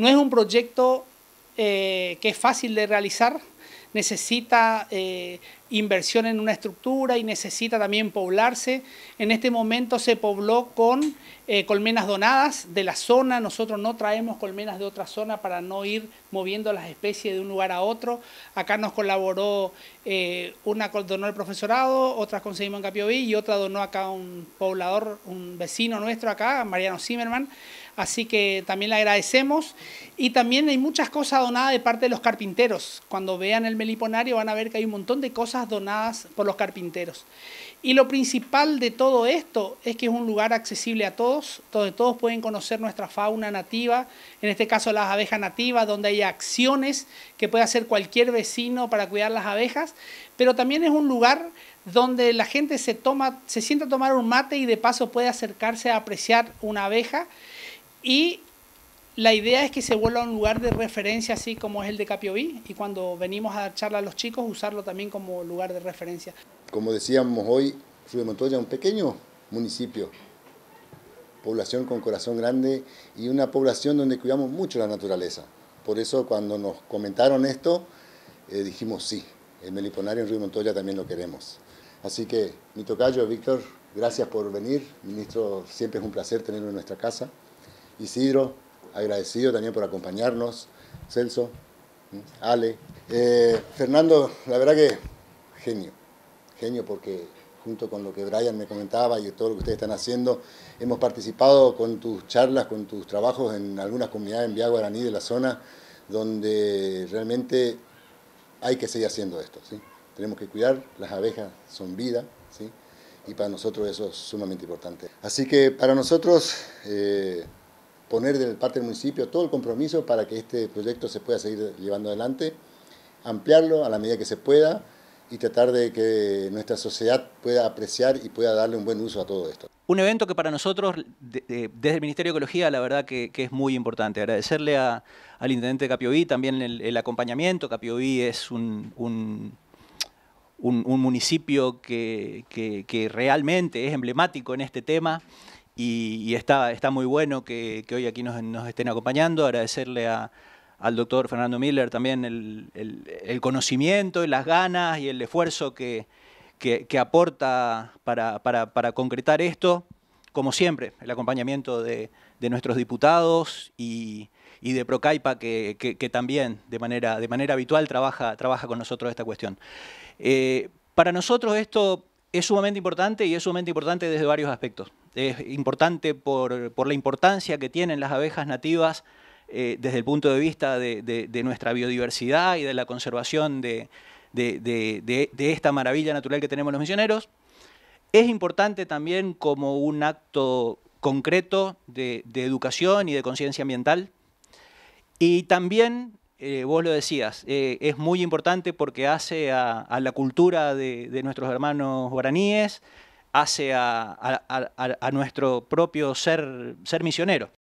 No es un proyecto eh, que es fácil de realizar, necesita eh, inversión en una estructura y necesita también poblarse. En este momento se pobló con eh, colmenas donadas de la zona. Nosotros no traemos colmenas de otra zona para no ir moviendo las especies de un lugar a otro. Acá nos colaboró, eh, una donó el profesorado, otras conseguimos en Capioví y otra donó acá un poblador, un vecino nuestro acá, Mariano Zimmerman. Así que también le agradecemos. Y también hay muchas cosas donadas de parte de los carpinteros. Cuando vean el meliponario van a ver que hay un montón de cosas donadas por los carpinteros. Y lo principal de todo esto es que es un lugar accesible a todos, donde todos pueden conocer nuestra fauna nativa, en este caso las abejas nativas, donde hay acciones que puede hacer cualquier vecino para cuidar las abejas, pero también es un lugar donde la gente se, toma, se sienta a tomar un mate y de paso puede acercarse a apreciar una abeja. Y la idea es que se vuelva un lugar de referencia, así como es el de Capiobí y cuando venimos a dar charla a los chicos, usarlo también como lugar de referencia. Como decíamos hoy, Río Montoya es un pequeño municipio, población con corazón grande y una población donde cuidamos mucho la naturaleza. Por eso cuando nos comentaron esto, eh, dijimos sí, el meliponario en Río Montoya también lo queremos. Así que, mi tocayo, Víctor, gracias por venir. Ministro, siempre es un placer tenerlo en nuestra casa. Isidro, agradecido también por acompañarnos, Celso, Ale. Eh, Fernando, la verdad que genio, genio porque junto con lo que Brian me comentaba y todo lo que ustedes están haciendo, hemos participado con tus charlas, con tus trabajos en algunas comunidades en Vía Guaraní de la zona, donde realmente hay que seguir haciendo esto. ¿sí? Tenemos que cuidar, las abejas son vida, ¿sí? y para nosotros eso es sumamente importante. Así que para nosotros... Eh, poner de parte del municipio todo el compromiso para que este proyecto se pueda seguir llevando adelante, ampliarlo a la medida que se pueda y tratar de que nuestra sociedad pueda apreciar y pueda darle un buen uso a todo esto. Un evento que para nosotros, desde el Ministerio de Ecología, la verdad que, es muy importante. Agradecerle al Intendente Capioví también el, acompañamiento. Capioví es un, un un, municipio que, que, que, realmente es emblemático en este tema. Y, está, está, muy bueno que, hoy aquí nos, estén acompañando. Agradecerle al doctor Fernando Miller también el, conocimiento y las ganas y el esfuerzo que, aporta para, concretar esto. Como siempre, el acompañamiento de, nuestros diputados y, de Procaipa, que, también de manera, de manera habitual trabaja, trabaja con nosotros esta cuestión. Eh, para nosotros esto es sumamente importante y es sumamente importante desde varios aspectos es importante por, la importancia que tienen las abejas nativas eh, desde el punto de vista de, nuestra biodiversidad y de la conservación de, esta maravilla natural que tenemos los misioneros. Es importante también como un acto concreto de, educación y de conciencia ambiental. Y también, eh, vos lo decías, eh, es muy importante porque hace a, a la cultura de, nuestros hermanos guaraníes, hace a, nuestro propio ser, ser misionero.